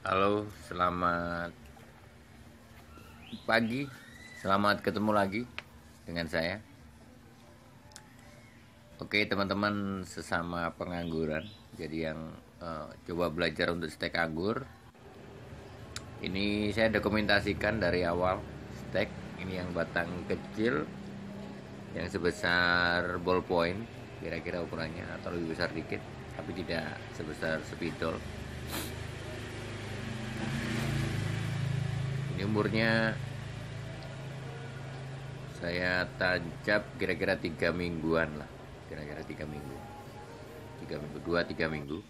Halo, selamat pagi. Selamat ketemu lagi dengan saya. Oke, teman-teman sesama pengangguran. Jadi yang uh, coba belajar untuk stek anggur. Ini saya dokumentasikan dari awal stek. Ini yang batang kecil yang sebesar ballpoint, kira-kira ukurannya atau lebih besar dikit, tapi tidak sebesar spidol ini umurnya saya tancap kira-kira tiga mingguan lah kira-kira tiga minggu tiga minggu dua tiga minggu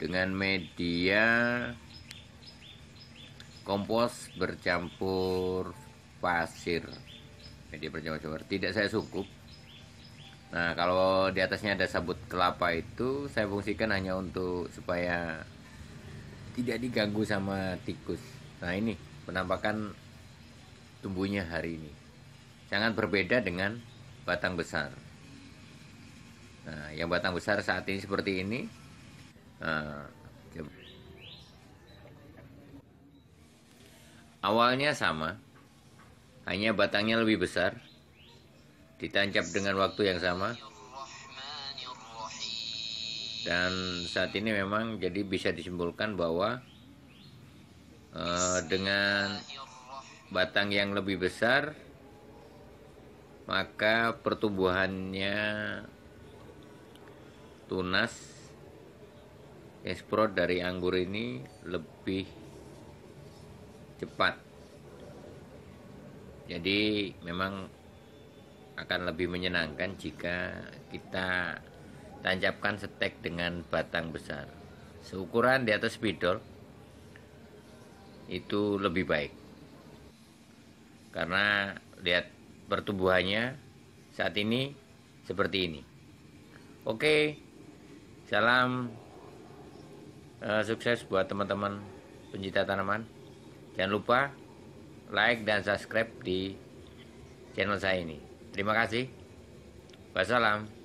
dengan media kompos bercampur pasir media bercampur tidak saya cukup. nah kalau di atasnya ada sabut kelapa itu saya fungsikan hanya untuk supaya tidak diganggu sama tikus nah ini penampakan tumbuhnya hari ini jangan berbeda dengan batang besar. Nah, yang batang besar saat ini seperti ini. Nah, awalnya sama, hanya batangnya lebih besar, ditancap dengan waktu yang sama, dan saat ini memang jadi bisa disimpulkan bahwa Eh, dengan batang yang lebih besar maka pertumbuhannya tunas yang dari anggur ini lebih cepat jadi memang akan lebih menyenangkan jika kita tancapkan stek dengan batang besar seukuran di atas spidol itu lebih baik karena lihat pertumbuhannya saat ini seperti ini. Oke, salam uh, sukses buat teman-teman pencinta tanaman. Jangan lupa like dan subscribe di channel saya ini. Terima kasih. Wassalam.